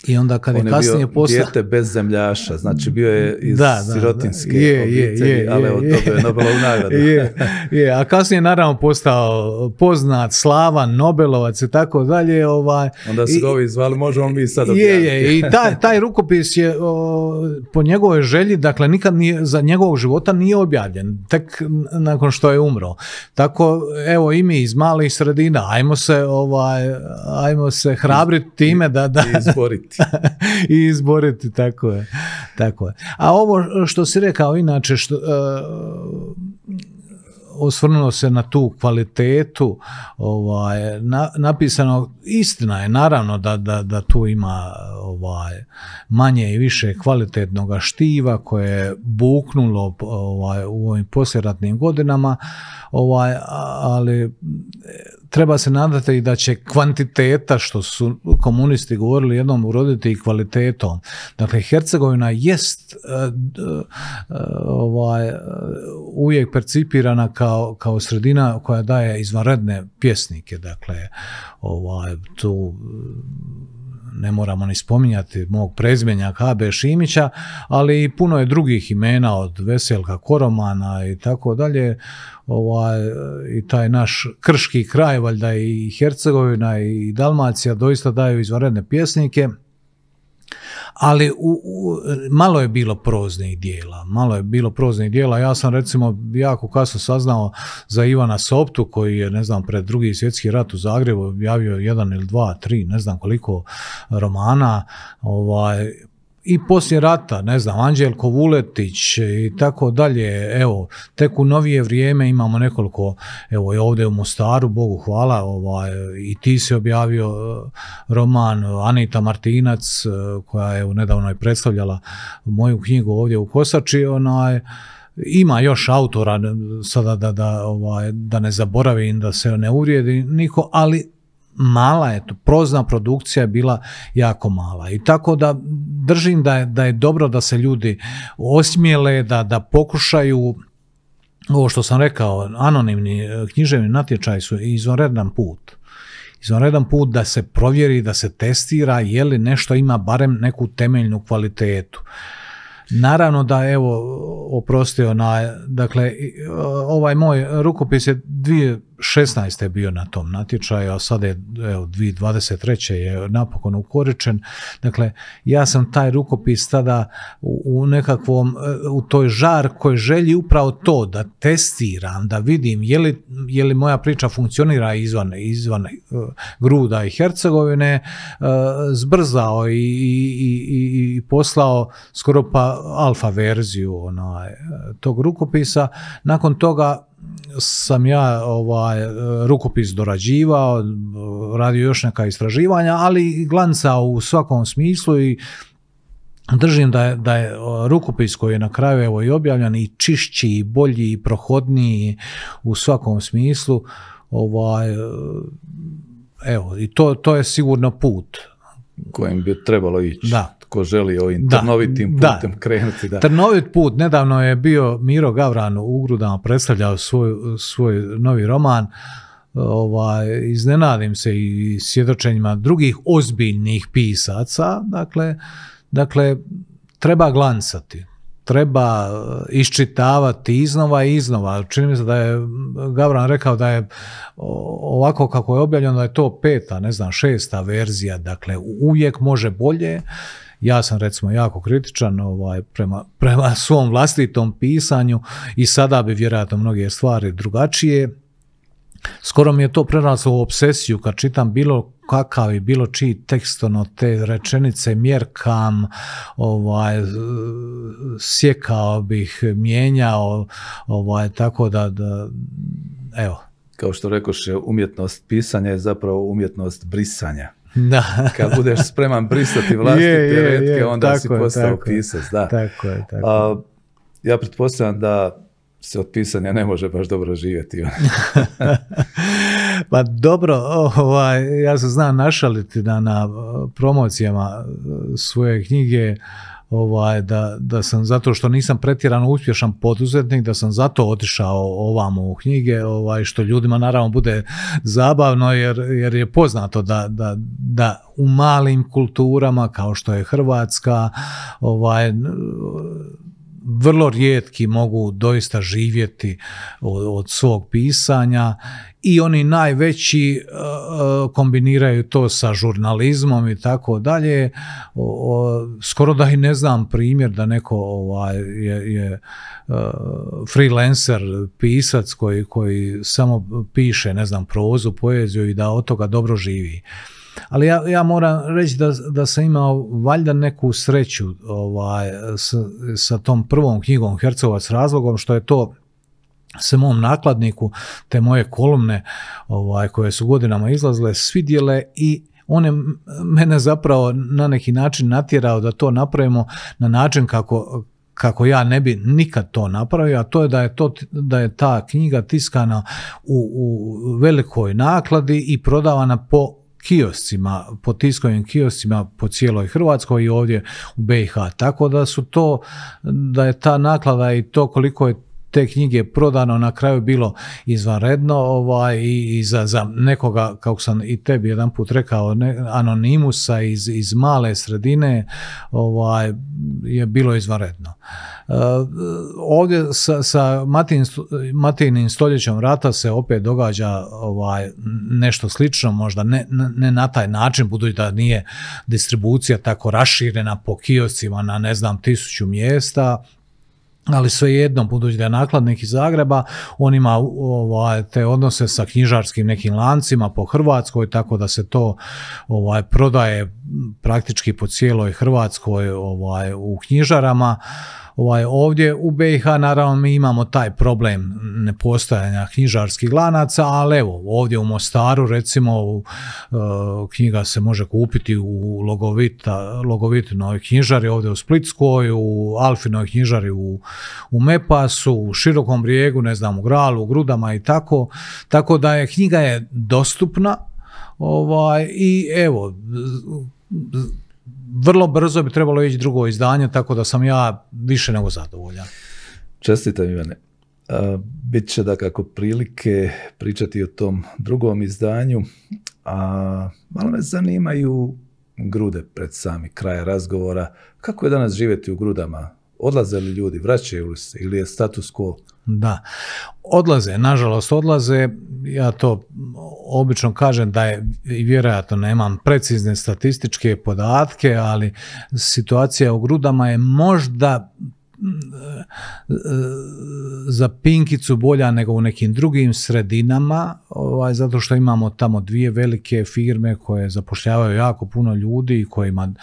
B: I onda kad je, je kasnije posla...
A: bez zemljaša, znači bio je iz da, sirotinske je, obitelji, ali od toga je Nobelov
B: je, a kasnije naravno postao poznat, slavan, Nobelovac i tako dalje. Ovaj, onda su ga
A: ovi zvali, možemo mi sad Je, je, i taj,
B: taj rukopis je po njegovoj želji, dakle nikad nije, za njegovog života nije objavljen, tek nakon što je umro. Tako, evo i mi iz malih sredina, ajmo se, ovaj, ajmo se hrabriti time da... da izboriti. i izboriti, tako je. Tako A ovo što si rekao inače, što, e, osvrnuo se na tu kvalitetu ovaj, napisano, istina je naravno da, da, da tu ima ovaj, manje i više kvalitetnog štiva koje je buknulo ovaj, u ovim posljeratnim godinama, ovaj, ali treba se nadati da će kvantiteta, što su komunisti govorili jednom, uroditi i kvalitetom. Dakle, Hercegovina jest e, e, ovaj, uvijek percipirana kao, sredina koja daje izvanredne pjesnike. Dakle, ovaj, tu ne moramo ni spominjati mog prezmenja K.B. Šimića, ali i puno je drugih imena od Veselka Koromana i tako dalje. Ovaj, I taj naš krški kraj, valjda i Hercegovina i Dalmacija doista daju izvaredne pjesnike – ali u, malo je bilo proznih dijela, malo je bilo proznih dijela. Ja sam recimo jako kasno saznao za Ivana Soptu koji je, ne znam, pred drugi svjetski rat u Zagrebu objavio jedan ili dva, tri, ne znam koliko romana. Ovaj, i poslije rata, ne znam, Anđelko Vuletić i tako dalje, evo, tek u novije vrijeme imamo nekoliko, evo je ovdje u Mostaru, Bogu hvala, ovaj, i ti se objavio e, roman Anita Martinac, e, koja je nedavno je predstavljala moju knjigu ovdje u Kosači, onaj, ima još autora sada da, da, ovaj, da ne zaboravim, da se ne uvrijedi niko, ali mala je to, prozna produkcija je bila jako mala i tako da držim da je, da je dobro da se ljudi osmijele, da, da pokušaju ovo što sam rekao, anonimni e, književni natječaj su izvanredan put. Izvanredan put da se provjeri, da se testira je li nešto ima barem neku temeljnu kvalitetu. Naravno da, evo, oprostio na, dakle, e, ovaj moj rukopis je dvije 16. je bio na tom natječaju, a sada je evo, 2023. je napokon ukoričen. Dakle, ja sam taj rukopis tada u, nekakvom, e, u toj koji želji upravo to da testiram, da vidim je li, je li moja priča funkcionira izvan, izvan e, Gruda i Hercegovine, e, zbrzao i, i, i, i, poslao skoro pa alfa verziju onaj, tog rukopisa. Nakon toga sam ja ovaj, rukopis dorađivao, radio još neka istraživanja, ali glanca u svakom smislu i držim da je, da je rukopis koji je na kraju evo i objavljan i čišći i bolji i prohodniji u svakom smislu ovaj evo i to, to je sigurno put
A: kojim bi trebalo ići da tko želi ovim da, trnovitim putem da. krenuti. Da.
B: Trnovit put, nedavno je bio Miro Gavran u Ugrudama predstavljao svoj, svoj novi roman, ovaj, iznenadim se i svjedočenjima drugih ozbiljnih pisaca, dakle, dakle, treba glancati, treba eh, iščitavati iznova i iznova. Čini mi se da je Gavran rekao da je ovako kako je objavljeno da je to peta, ne znam, šesta verzija, dakle uvijek može bolje ja sam recimo jako kritičan ovaj, prema, prema svom vlastitom pisanju i sada bi vjerojatno mnoge stvari drugačije. Skoro mi je to preraslo u obsesiju kad čitam bilo kakav i bilo čiji tekst, ono, te rečenice mjerkam, ovaj, sjekao bih, mijenjao, ovaj, tako da, da evo.
A: Kao što rekoše, umjetnost pisanja je zapravo umjetnost brisanja. Da. Kad budeš spreman brisati vlastite je, onda si postao pisac. Da. Tako je, tako. ja pretpostavljam da se od pisanja ne može baš dobro živjeti.
B: pa dobro, ovaj, ja se znam našaliti da na eh, promocijama eh, svoje knjige ovaj, da, da sam zato što nisam pretjerano uspješan poduzetnik, da sam zato otišao ovamo u knjige, ovaj, što ljudima naravno bude zabavno jer, jer je poznato da, da, da u malim kulturama kao što je Hrvatska, ovaj, vrlo rijetki mogu doista živjeti od svog pisanja i oni najveći e, e, kombiniraju to sa žurnalizmom i tako dalje. Skoro da i ne znam primjer da neko ovaj, je, je e, freelancer, pisac koji, koji samo piše, ne znam, prozu, poeziju i da od toga dobro živi. Ali ja, moram reći da, sam imao valjda neku sreću ovaj, sa, sa tom prvom knjigom Hercovac razlogom što je to se mom nakladniku, te moje kolumne ovaj, koje su godinama izlazile, svidjele i on je mene zapravo na neki način natjerao da to napravimo na način kako, kako ja ne bi nikad to napravio, a to je da je, to, da je ta knjiga tiskana u, u velikoj nakladi i prodavana po kioscima, po tiskovim kioscima po cijeloj Hrvatskoj i ovdje u BiH. Tako da su to, da je ta naklada i to koliko je te knjige prodano na kraju bilo izvanredno ovaj, i, za, za, nekoga, kako sam i tebi jedan put rekao, anonimusa iz, iz male sredine ovaj, je bilo izvanredno. E, ovdje sa, sa Matin, Matinim stoljećem rata se opet događa ovaj, nešto slično, možda ne, ne na taj način, budući da nije distribucija tako raširena po kioscima na ne znam tisuću mjesta, ali svejedno budući da je nakladnik iz Zagreba, on ima ovaj, te odnose sa knjižarskim nekim lancima po Hrvatskoj, tako da se to ovaj, prodaje praktički po cijeloj Hrvatskoj ovaj, u knjižarama. Ovaj, ovdje u BiH naravno mi imamo taj problem nepostojanja knjižarskih lanaca, ali evo ovdje u Mostaru recimo e, knjiga se može kupiti u Logovita, knjižari ovdje u Splitskoj, u Alfinoj knjižari u, Mepasu, u Širokom brijegu, ne znam, u Gralu, u Grudama i tako. Tako da je knjiga je dostupna ovaj, i evo vrlo brzo bi trebalo ići drugo izdanje, tako da sam ja više nego
A: zadovoljan. Čestitam Ivane. Biće bit će da kako prilike pričati o tom drugom izdanju, a malo me zanimaju grude pred sami kraja razgovora. Kako je danas živjeti u grudama? Odlaze li ljudi, vraćaju li se ili je status quo?
B: Da. Odlaze, nažalost odlaze, ja to obično kažem da je, vjerojatno nemam precizne statističke podatke, ali situacija u grudama je možda mm, e, e, za pinkicu bolja nego u nekim drugim sredinama, ovaj, zato što imamo tamo dvije velike firme koje zapošljavaju jako puno ljudi i kojima,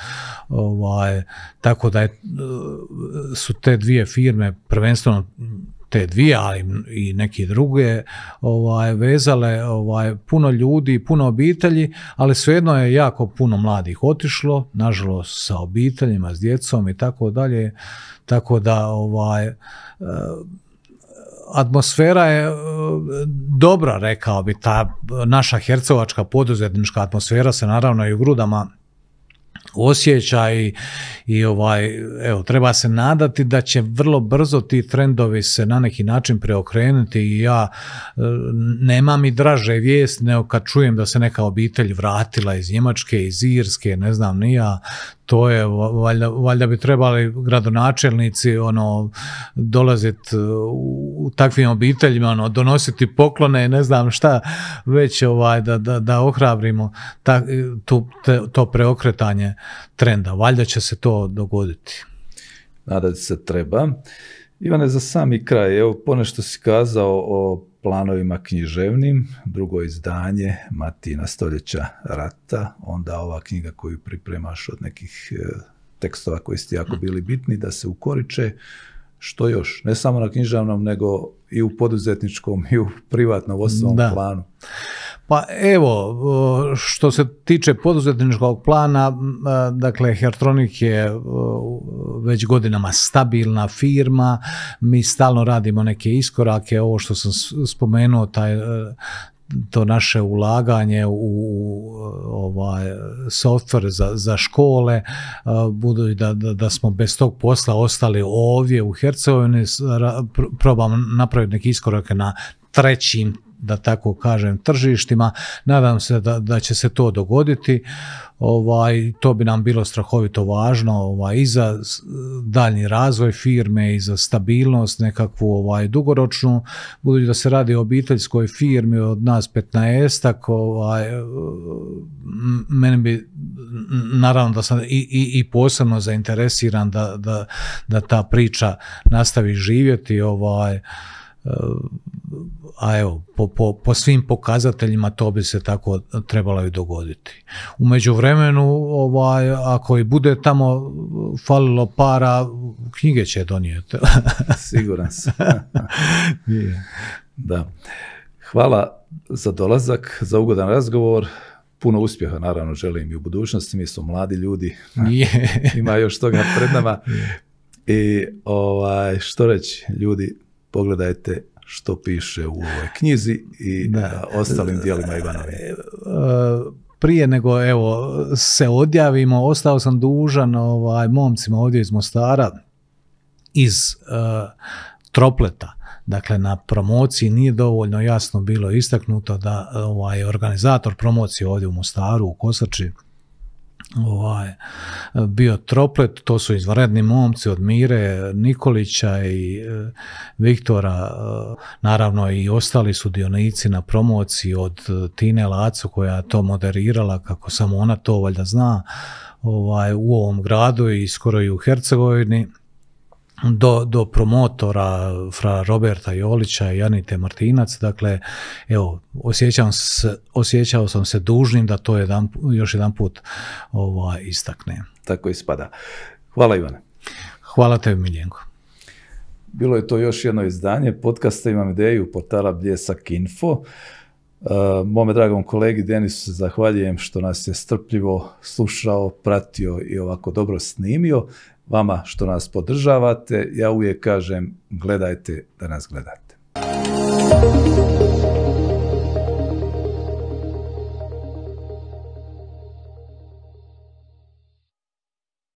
B: ovaj, tako da e, su te dvije firme prvenstveno te dvije, ali i neke druge, ovaj, vezale ovaj, puno ljudi, puno obitelji, ali svejedno je jako puno mladih otišlo, nažalost sa obiteljima, s djecom i tako dalje, tako da ovaj, e, atmosfera je e, dobra, rekao bi, ta naša hercovačka poduzetnička atmosfera se naravno i u grudama Osjećaj i, ovaj, evo, treba se nadati da će vrlo brzo ti trendovi se na neki način preokrenuti i ja e, nemam i draže vijest nego kad čujem da se neka obitelj vratila iz Njemačke, iz Irske, ne znam, ni ja, to je, valjda, valjda bi trebali gradonačelnici ono, dolaziti e, u takvim obiteljima, ono, donositi poklone, ne znam šta, već ovaj, da, da, da ohrabrimo e, to preokretanje trenda. Valjda će se to dogoditi.
A: Nadati se treba. Ivane, za sami kraj, evo ponešto si kazao o planovima književnim, drugo izdanje Matina stoljeća rata, onda ova knjiga koju pripremaš od nekih e, tekstova koji ste jako bili bitni, da se ukoriče što još, ne samo na književnom, nego i u poduzetničkom i u privatnom osobnom planu. Pa evo, što se tiče poduzetničkog plana,
B: dakle Hertronik je već godinama stabilna firma, mi stalno radimo neke iskorake, ovo što sam spomenuo, taj, e, to naše ulaganje u ovaj software za, škole, e, budući da, da, smo bez tog posla ostali ovdje u Hercegovini, probam napraviti neke iskorake na trećim da tako kažem tržištima. Nadam se da, da će se to dogoditi. Ovaj, to bi nam bilo strahovito važno ovaj, i za daljnji razvoj firme i za stabilnost nekakvu ovaj, dugoročnu. Budući da se radi o obiteljskoj firmi od nas 15 ovaj, meni bi naravno da sam i, i, i posebno zainteresiran da, da, da ta priča nastavi živjeti ovaj, a evo, po, po, po svim pokazateljima to bi se tako trebalo i dogoditi. U međuvremenu, ovaj, ako i bude tamo falilo para, knjige će donijeti.
A: Siguran sam. da. Hvala za dolazak, za ugodan razgovor. Puno uspjeha naravno želim i u budućnosti, mi smo mladi ljudi, ima još toga pred nama. I ovaj, što reći, ljudi, pogledajte što piše u ovoj knjizi i da. ostalim dijelima Ivanovi. E, e,
B: prije nego evo se odjavimo, ostao sam dužan ovaj, momcima ovdje iz Mostara, iz e, Tropleta. Dakle, na promociji nije dovoljno jasno bilo istaknuto da ovaj organizator promocije ovdje u Mostaru, u Kosači, ovaj, bio troplet, to su izvanredni momci od Mire Nikolića i e, Viktora, e, naravno i ostali sudionici na promociji od e, Tine Lacu koja je to moderirala, kako samo ona to valjda zna, ovaj, u ovom gradu i skoro i u Hercegovini do, do promotora fra Roberta Jolića i Janite Martinac, dakle, evo, osjećam se, osjećao sam se dužnim da to jedan, još jedan put ovo istakne.
A: Tako ispada. Hvala Ivane. Hvala tebi Miljenko. Bilo je to još jedno izdanje podcasta Imam ideju portala Bljesak Info. E, mome dragom kolegi Denisu se zahvaljujem što nas je strpljivo slušao, pratio i ovako dobro snimio vama što nas podržavate. Ja uvijek kažem, gledajte da nas gledate.